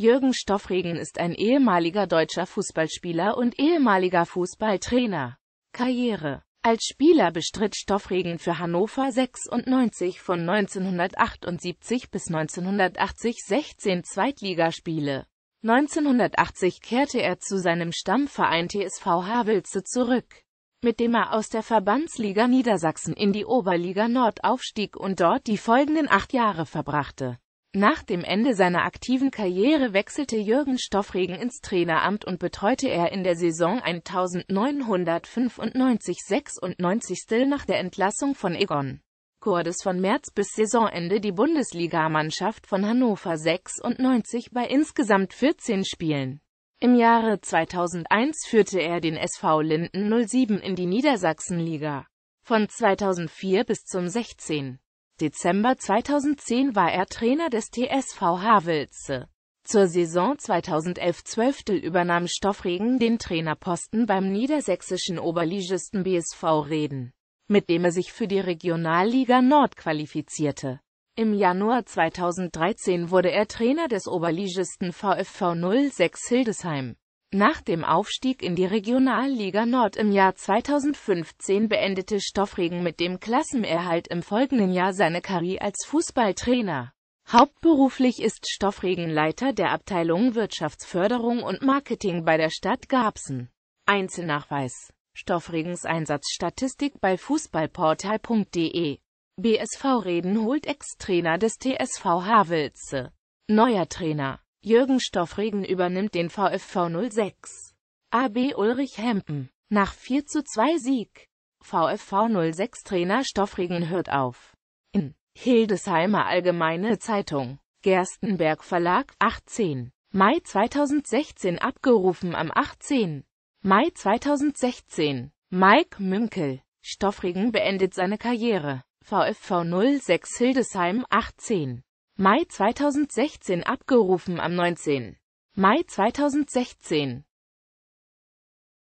Jürgen Stoffregen ist ein ehemaliger deutscher Fußballspieler und ehemaliger Fußballtrainer. Karriere Als Spieler bestritt Stoffregen für Hannover 96 von 1978 bis 1980 16 Zweitligaspiele. 1980 kehrte er zu seinem Stammverein TSV Havelse zurück, mit dem er aus der Verbandsliga Niedersachsen in die Oberliga Nord aufstieg und dort die folgenden acht Jahre verbrachte. Nach dem Ende seiner aktiven Karriere wechselte Jürgen Stoffregen ins Traineramt und betreute er in der Saison 1995-96 nach der Entlassung von Egon Cordes von März bis Saisonende die Bundesligamannschaft von Hannover 96 bei insgesamt 14 Spielen. Im Jahre 2001 führte er den SV Linden 07 in die Niedersachsenliga von 2004 bis zum 16. Dezember 2010 war er Trainer des TSV Havelze. Zur Saison 2011-12 übernahm Stoffregen den Trainerposten beim niedersächsischen Oberligisten BSV Reden, mit dem er sich für die Regionalliga Nord qualifizierte. Im Januar 2013 wurde er Trainer des Oberligisten VfV 06 Hildesheim nach dem Aufstieg in die Regionalliga Nord im Jahr 2015 beendete Stoffregen mit dem Klassenerhalt im folgenden Jahr seine Karriere als Fußballtrainer. Hauptberuflich ist Stoffregen Leiter der Abteilung Wirtschaftsförderung und Marketing bei der Stadt Garbsen. Einzelnachweis Stoffregens Einsatzstatistik bei fußballportal.de BSV Reden holt Ex-Trainer des TSV Havelze Neuer Trainer Jürgen Stoffregen übernimmt den VfV 06. AB Ulrich Hempen. Nach 4 zu 2 Sieg. VfV 06 Trainer Stoffregen hört auf. In Hildesheimer Allgemeine Zeitung. Gerstenberg Verlag, 18. Mai 2016 abgerufen am 18. Mai 2016. Mike Münkel. Stoffregen beendet seine Karriere. VfV 06 Hildesheim 18. Mai 2016 abgerufen am 19. Mai 2016